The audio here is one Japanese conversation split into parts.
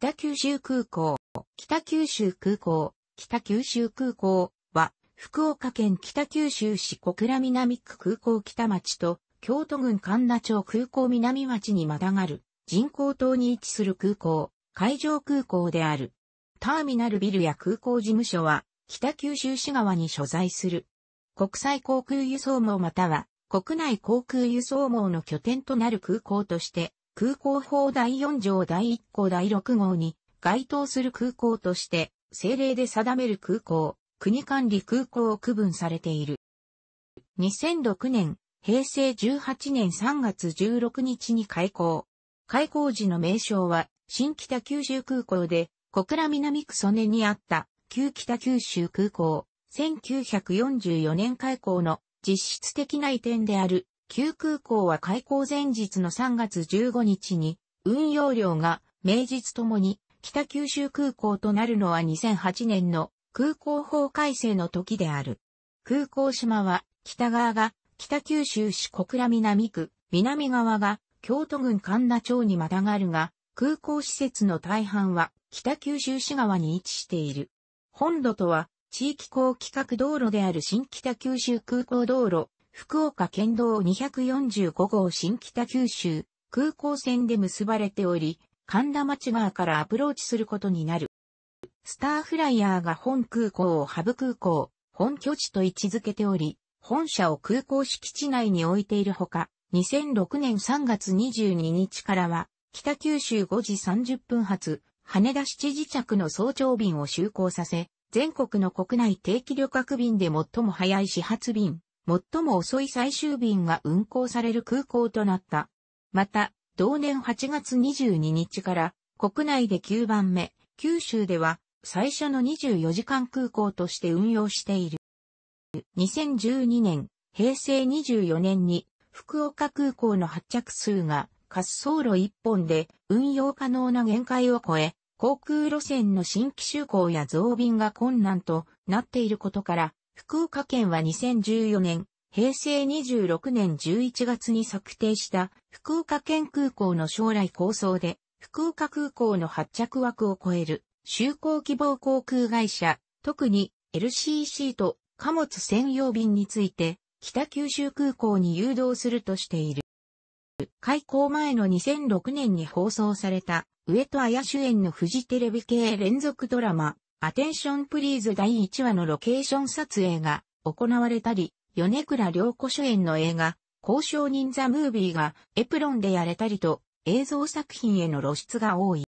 北九州空港、北九州空港、北九州空港は、福岡県北九州市小倉南区空港北町と、京都郡神田町空港南町にまたがる、人工島に位置する空港、海上空港である。ターミナルビルや空港事務所は、北九州市側に所在する。国際航空輸送網または、国内航空輸送網の拠点となる空港として、空港法第4条第1項第6号に該当する空港として政令で定める空港、国管理空港を区分されている。2006年、平成18年3月16日に開港。開港時の名称は新北九州空港で小倉南区曽根にあった旧北九州空港1944年開港の実質的な移転である旧空港は開港前日の3月15日に、運用量が名実ともに北九州空港となるのは2008年の空港法改正の時である。空港島は北側が北九州市小倉南区、南側が京都郡神田町にまたがるが、空港施設の大半は北九州市側に位置している。本土とは地域公規格道路である新北九州空港道路福岡県道245号新北九州空港線で結ばれており、神田町側からアプローチすることになる。スターフライヤーが本空港をハブ空港、本拠地と位置づけており、本社を空港敷地内に置いているほか、2006年3月22日からは、北九州5時30分発、羽田7時着の早朝便を就航させ、全国の国内定期旅客便で最も早い始発便、最も遅い最終便が運航される空港となった。また、同年8月22日から国内で9番目、九州では最初の24時間空港として運用している。2012年、平成24年に福岡空港の発着数が滑走路1本で運用可能な限界を超え、航空路線の新規就航や増便が困難となっていることから、福岡県は2014年、平成26年11月に策定した福岡県空港の将来構想で、福岡空港の発着枠を超える就航希望航空会社、特に LCC と貨物専用便について北九州空港に誘導するとしている。開港前の2006年に放送された上戸彩主演のフジテレビ系連続ドラマアテンションプリーズ第1話のロケーション撮影が行われたり、米倉良子主演の映画、交渉人ザ・ムービーがエプロンでやれたりと映像作品への露出が多い。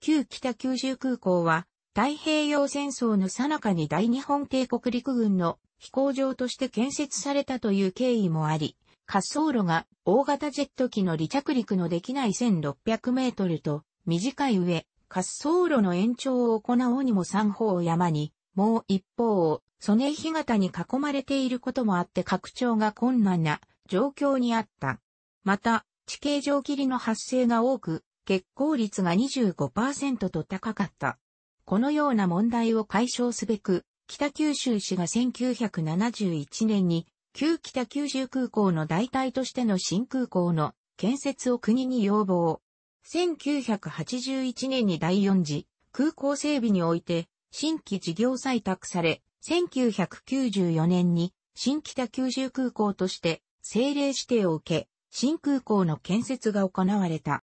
旧北九州空港は太平洋戦争の最中に大日本帝国陸軍の飛行場として建設されたという経緯もあり、滑走路が大型ジェット機の離着陸のできない1600メートルと短い上、滑走路の延長を行うにも三方を山に、もう一方を、ソネ干潟に囲まれていることもあって拡張が困難な状況にあった。また、地形上霧の発生が多く、結構率が25%と高かった。このような問題を解消すべく、北九州市が1971年に、旧北九州空港の代替としての新空港の建設を国に要望。1981年に第4次空港整備において新規事業採択され、1994年に新北九州空港として政令指定を受け、新空港の建設が行われた。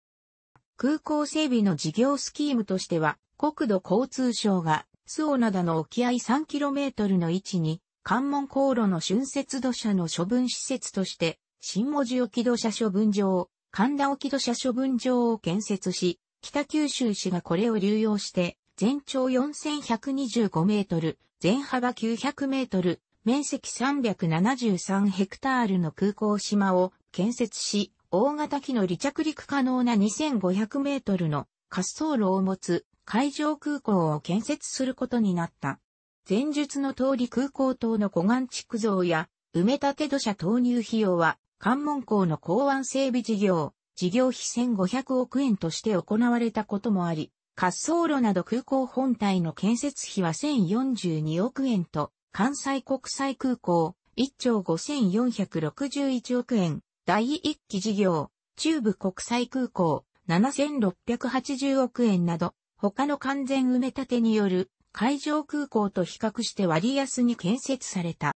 空港整備の事業スキームとしては、国土交通省が、周尾灘の沖合 3km の位置に、関門航路の浚渫土砂の処分施設として、新文字置土砂処分場を神田沖土砂処分場を建設し、北九州市がこれを流用して、全長4125メートル、全幅900メートル、面積373ヘクタールの空港島を建設し、大型機の離着陸可能な2500メートルの滑走路を持つ海上空港を建設することになった。前述の通り空港等の湖岸築造や埋め立て土砂投入費用は関門港の港湾整備事業、事業費1500億円として行われたこともあり、滑走路など空港本体の建設費は1042億円と、関西国際空港1兆5461億円、第1期事業、中部国際空港7680億円など、他の完全埋め立てによる海上空港と比較して割安に建設された。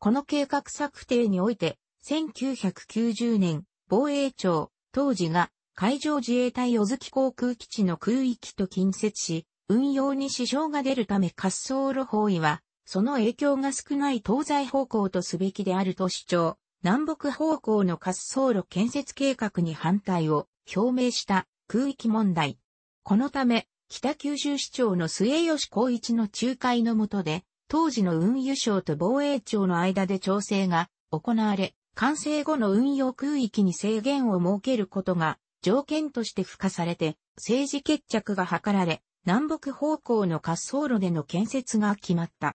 この計画策定において、1990年、防衛庁、当時が海上自衛隊小月航空基地の空域と近接し、運用に支障が出るため滑走路方位は、その影響が少ない東西方向とすべきであると主張、南北方向の滑走路建設計画に反対を表明した空域問題。このため、北九州市長の末吉光一の仲介のもとで、当時の運輸省と防衛庁の間で調整が行われ、完成後の運用空域に制限を設けることが条件として付加されて政治決着が図られ、南北方向の滑走路での建設が決まった。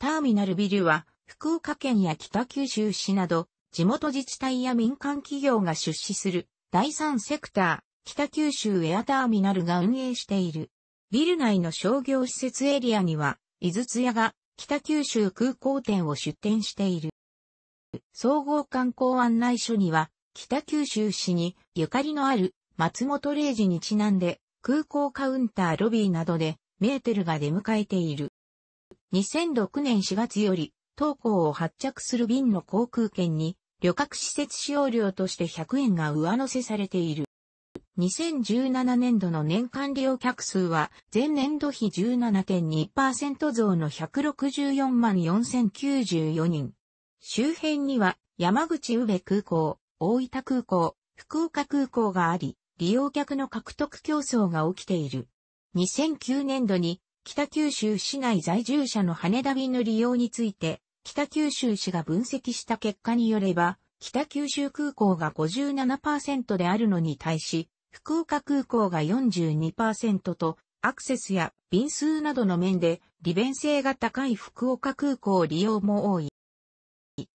ターミナルビルは福岡県や北九州市など地元自治体や民間企業が出資する第三セクター北九州エアターミナルが運営している。ビル内の商業施設エリアには、井筒屋が北九州空港店を出店している。総合観光案内所には、北九州市にゆかりのある松本零士にちなんで、空港カウンターロビーなどで、メーテルが出迎えている。2006年4月より、当港を発着する便の航空券に、旅客施設使用料として100円が上乗せされている。2017年度の年間利用客数は、前年度比17.2%増の164万4094人。周辺には山口宇部空港、大分空港、福岡空港があり、利用客の獲得競争が起きている。2009年度に北九州市内在住者の羽田便の利用について、北九州市が分析した結果によれば、北九州空港が57%であるのに対し、福岡空港が42%と、アクセスや便数などの面で利便性が高い福岡空港利用も多い。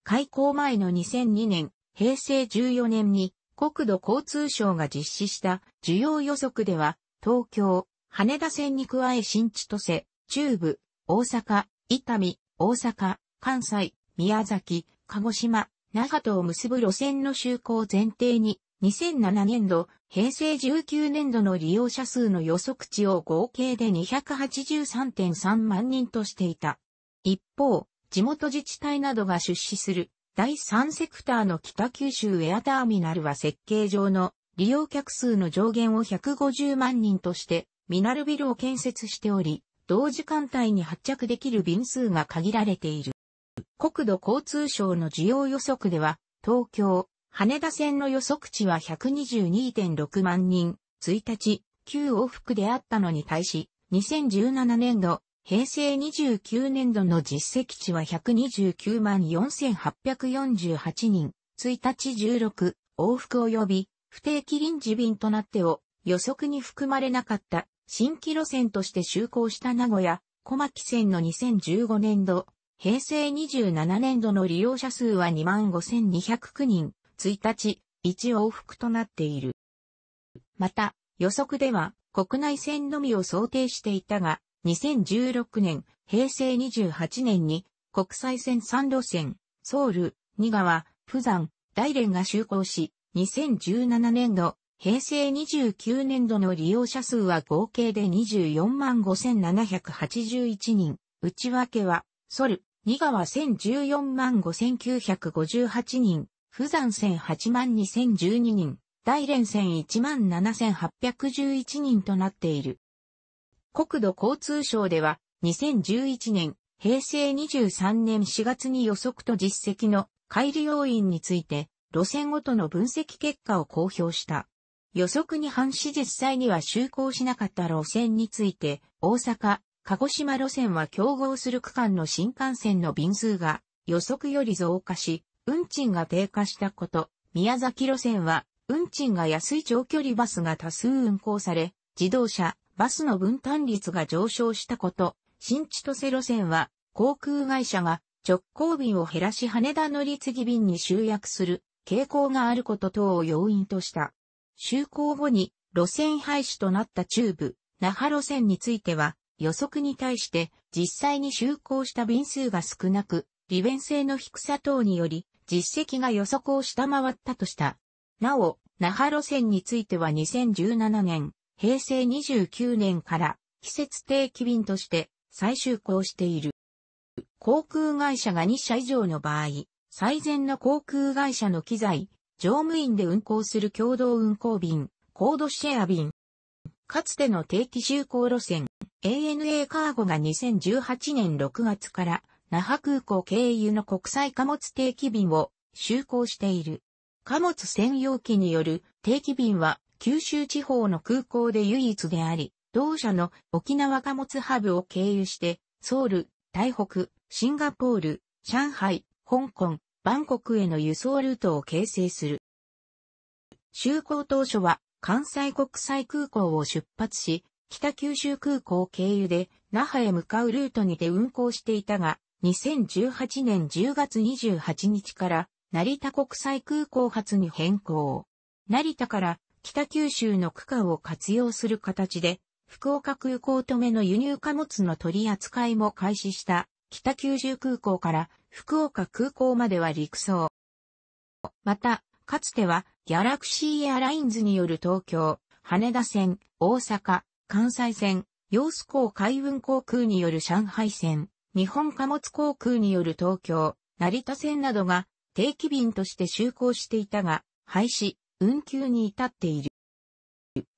開港前の2002年、平成14年に国土交通省が実施した需要予測では、東京、羽田線に加え新千歳、中部、大阪、伊丹、大阪、関西、宮崎、鹿児島、那覇とを結ぶ路線の就航前提に、2007年度、平成19年度の利用者数の予測値を合計で283.3万人としていた。一方、地元自治体などが出資する第3セクターの北九州エアターミナルは設計上の利用客数の上限を150万人としてミナルビルを建設しており、同時間帯に発着できる便数が限られている。国土交通省の需要予測では、東京、羽田線の予測値は122.6万人、1日、9往復であったのに対し、2017年度、平成29年度の実績値は129万4848人、1日16往復及び不定期臨時便となってを予測に含まれなかった新規路線として就航した名古屋、小牧線の2015年度、平成27年度の利用者数は25,209人、1日1往復となっている。また、予測では国内線のみを想定していたが、2016年、平成28年に国際線3路線、ソウル、ニガワ、プザン、大連が就航し、2017年度、平成29年度の利用者数は合計で24万5781人。内訳は、ソル、ニガワ1014万5958人、富山1 8万2012人、大連線1 7811人となっている。国土交通省では2011年、平成23年4月に予測と実績の乖離要因について路線ごとの分析結果を公表した。予測に反し実際には就航しなかった路線について大阪、鹿児島路線は競合する区間の新幹線の便数が予測より増加し、運賃が低下したこと、宮崎路線は運賃が安い長距離バスが多数運行され、自動車、バスの分担率が上昇したこと、新千歳路線は航空会社が直行便を減らし羽田乗り継ぎ便に集約する傾向があること等を要因とした。就航後に路線廃止となった中部、那覇路線については予測に対して実際に就航した便数が少なく、利便性の低さ等により実績が予測を下回ったとした。なお、那覇路線については2017年、平成29年から季節定期便として再就航している。航空会社が2社以上の場合、最善の航空会社の機材、乗務員で運航する共同運航便、コードシェア便。かつての定期就航路線、ANA カーゴが2018年6月から那覇空港経由の国際貨物定期便を就航している。貨物専用機による定期便は九州地方の空港で唯一であり、同社の沖縄貨物ハブを経由して、ソウル、台北、シンガポール、上海、香港、バンコクへの輸送ルートを形成する。就航当初は関西国際空港を出発し、北九州空港経由で那覇へ向かうルートにて運航していたが、2018年10月28日から成田国際空港発に変更。成田から北九州の区間を活用する形で、福岡空港止めの輸入貨物の取り扱いも開始した北九州空港から福岡空港までは陸送。また、かつてはギャラクシーエアラインズによる東京、羽田線、大阪、関西線、洋子港海運航空による上海線、日本貨物航空による東京、成田線などが定期便として就航していたが、廃止、運休に至っている。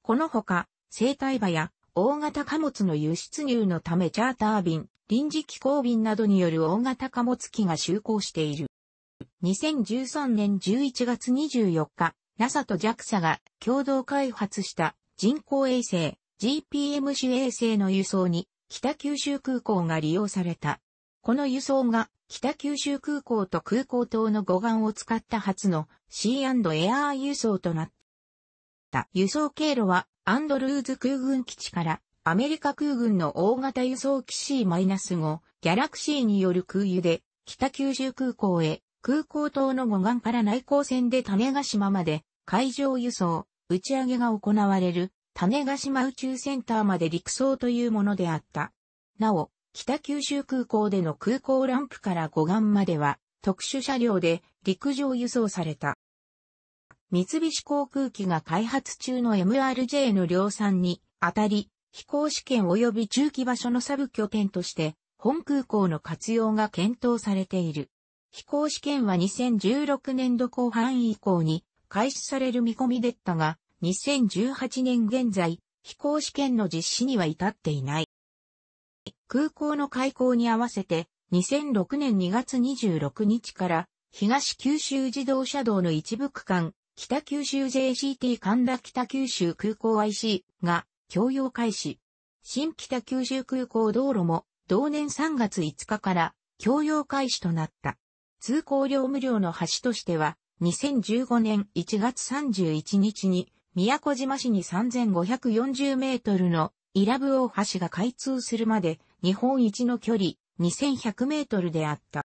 このほか、生体馬や大型貨物の輸出入のためチャーター便、臨時機構便などによる大型貨物機が就航している。2013年11月24日、NASA と JAXA が共同開発した人工衛星 GPM 主衛星の輸送に北九州空港が利用された。この輸送が北九州空港と空港等の護岸を使った初の c a ア r 輸送となった。輸送経路はアンドルーズ空軍基地からアメリカ空軍の大型輸送機 C-5 ギャラクシーによる空輸で北九州空港へ空港等の護岸から内航線で種ヶ島まで海上輸送、打ち上げが行われる種ヶ島宇宙センターまで陸送というものであった。なお、北九州空港での空港ランプから護岸までは特殊車両で陸上輸送された。三菱航空機が開発中の MRJ の量産にあたり、飛行試験及び中期場所のサブ拠点として、本空港の活用が検討されている。飛行試験は2016年度後半以降に開始される見込みでったが、2018年現在、飛行試験の実施には至っていない。空港の開港に合わせて、2006年2月26日から、東九州自動車道の一部区間、北九州 JCT 神田北九州空港 IC が供用開始。新北九州空港道路も同年3月5日から供用開始となった。通行料無料の橋としては、2015年1月31日に、宮古島市に3540メートルのイラブ大橋が開通するまで日本一の距離2100メートルであった。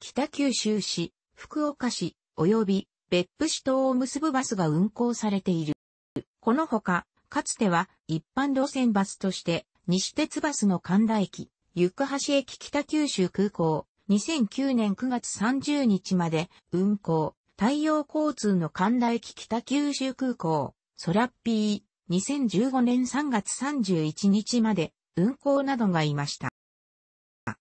北九州市、福岡市、及び別府市等を結ぶバスが運行されている。このほか、かつては一般路線バスとして西鉄バスの神田駅、行橋駅北九州空港、2009年9月30日まで運行、太陽交通の神田駅北九州空港、ソラッピー、2015年3月31日まで運行などがいました。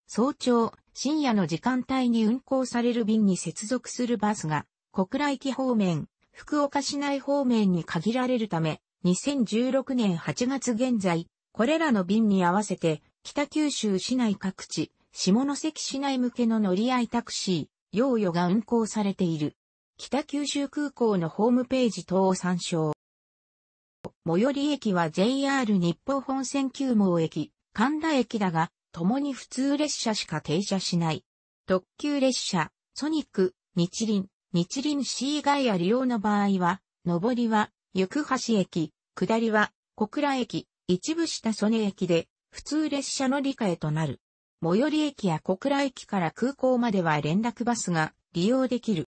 早朝、深夜の時間帯に運行される便に接続するバスが、小倉駅方面、福岡市内方面に限られるため、2016年8月現在、これらの便に合わせて、北九州市内各地、下関市内向けの乗り合いタクシー、用与が運行されている。北九州空港のホームページ等を参照。最寄り駅は JR 日報本線9毛駅、神田駅だが、共に普通列車しか停車しない。特急列車、ソニック、日輪、日輪 C ガイア利用の場合は、上りは、行橋駅、下りは、小倉駅、一部下曽根駅で、普通列車の理解となる。最寄り駅や小倉駅から空港までは連絡バスが利用できる。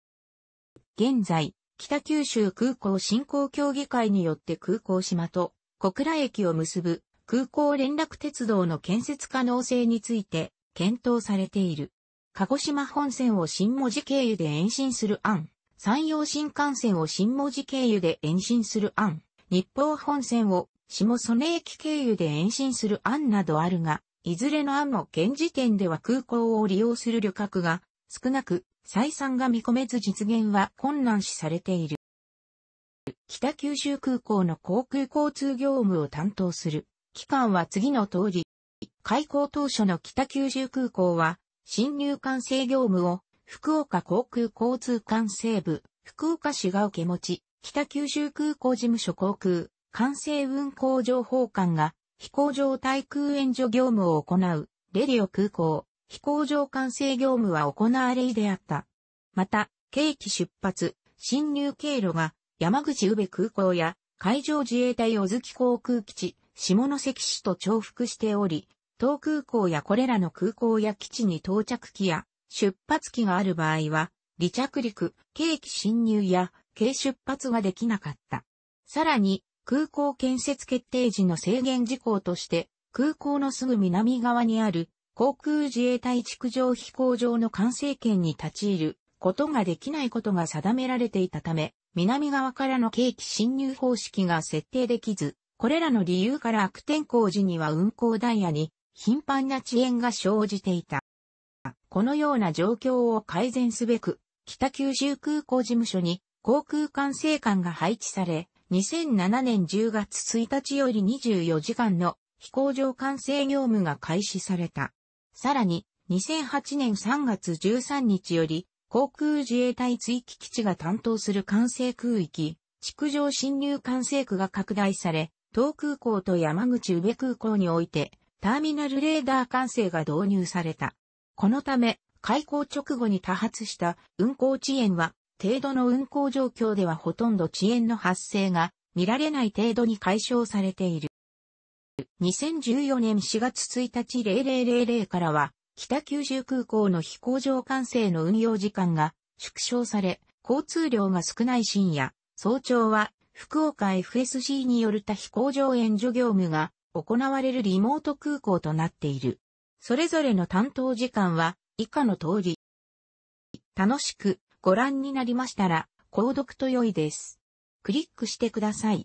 現在、北九州空港振興協議会によって空港島と小倉駅を結ぶ空港連絡鉄道の建設可能性について検討されている。鹿児島本線を新文字経由で延伸する案、山陽新幹線を新文字経由で延伸する案、日報本線を下曽根駅経由で延伸する案などあるが、いずれの案も現時点では空港を利用する旅客が少なく、採算が見込めず実現は困難視されている。北九州空港の航空交通業務を担当する機関は次の通り、開港当初の北九州空港は、新入管制業務を福岡航空交通管制部、福岡市が受け持ち、北九州空港事務所航空、管制運航情報官が飛行場対空援助業務を行う、レディオ空港、飛行場管制業務は行われいであった。また、景気出発、侵入経路が山口宇部空港や海上自衛隊小月航空基地、下関市と重複しており、当空港やこれらの空港や基地に到着機や出発機がある場合は、離着陸、景気侵入や軽出発ができなかった。さらに、空港建設決定時の制限事項として、空港のすぐ南側にある航空自衛隊築上飛行場の管制権に立ち入ることができないことが定められていたため、南側からの景気侵入方式が設定できず、これらの理由から悪天候時には運行ダイヤに頻繁な遅延が生じていた。このような状況を改善すべく、北九州空港事務所に航空管制官が配置され、2007年10月1日より24時間の飛行場管制業務が開始された。さらに、2008年3月13日より、航空自衛隊追記基地が担当する管制空域、築上侵入管制区が拡大され、東空港と山口宇部空港において、ターミナルレーダー管制が導入された。このため、開港直後に多発した運航遅延は、程度の運航状況ではほとんど遅延の発生が見られない程度に解消されている。2014年4月1日0000からは、北九州空港の飛行場管制の運用時間が縮小され、交通量が少ない深夜、早朝は福岡 FSC による他飛行場援助業務が行われるリモート空港となっている。それぞれの担当時間は以下の通り。楽しくご覧になりましたら、購読と良いです。クリックしてください。